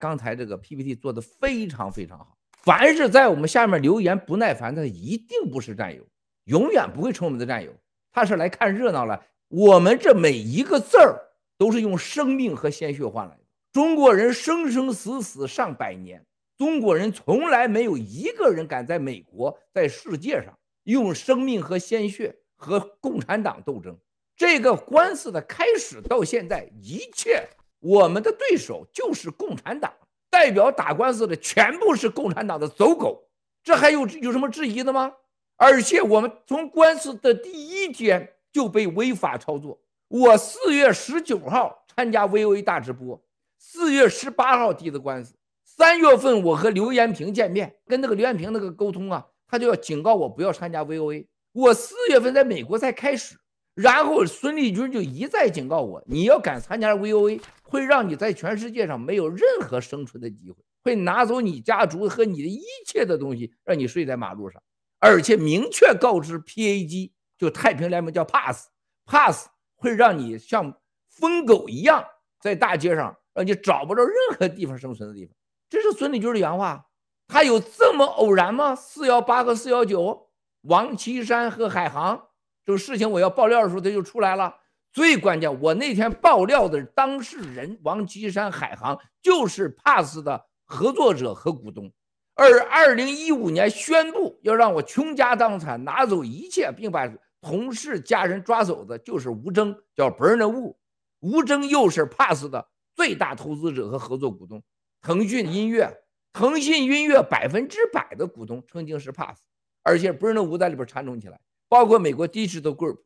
刚才这个 PPT 做的非常非常好。凡是在我们下面留言不耐烦的，一定不是战友，永远不会成我们的战友。他是来看热闹了。我们这每一个字儿都是用生命和鲜血换来的。中国人生生死死上百年，中国人从来没有一个人敢在美国、在世界上用生命和鲜血和共产党斗争。这个官司的开始到现在，一切。我们的对手就是共产党，代表打官司的全部是共产党的走狗，这还有有什么质疑的吗？而且我们从官司的第一天就被违法操作。我四月十九号参加 VOA 大直播，四月十八号递的官司。三月份我和刘延平见面，跟那个刘延平那个沟通啊，他就要警告我不要参加 VOA。我四月份在美国才开始。然后孙立军就一再警告我：“你要敢参加 VOA，会让你在全世界上没有任何生存的机会，会拿走你家族和你的一切的东西，让你睡在马路上。”而且明确告知 PAG，就太平联盟叫 pass，pass 会让你像疯狗一样在大街上，让你找不着任何地方生存的地方。这是孙立军的原话。他有这么偶然吗？四幺八和四幺九，王岐山和海航。这个事情我要爆料的时候，它就出来了。最关键，我那天爆料的当事人王岐山、海航就是 Pass 的合作者和股东，而2015年宣布要让我倾家荡产、拿走一切，并把同事家人抓走的，就是吴征，叫 b e r n a Wu。吴征又是 Pass 的最大投资者和合作股东，腾讯音乐，腾讯音乐百分之百的股东曾经是 Pass，而且 b e r n a Wu 在里边掺拢起来。包括美国 Digital Group。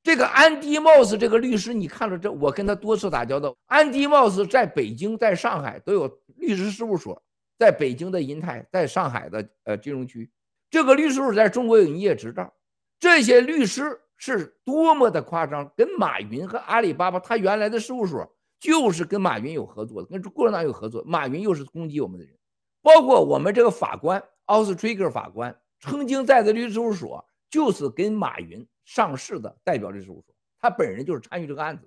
这个安迪·莫斯这个律师，你看了这，我跟他多次打交道。安迪·莫斯在北京、在上海都有律师事务所，在北京的银泰，在上海的呃金融区，这个律师事务在中国有营业执照。这些律师是多么的夸张！跟马云和阿里巴巴，他原来的事务所就是跟马云有合作，的，跟共产党有合作。马云又是攻击我们的人，包括我们这个法官奥斯·特里格法官，曾经在的律师事务所。就是跟马云上市的代表律师事务所，他本人就是参与这个案子。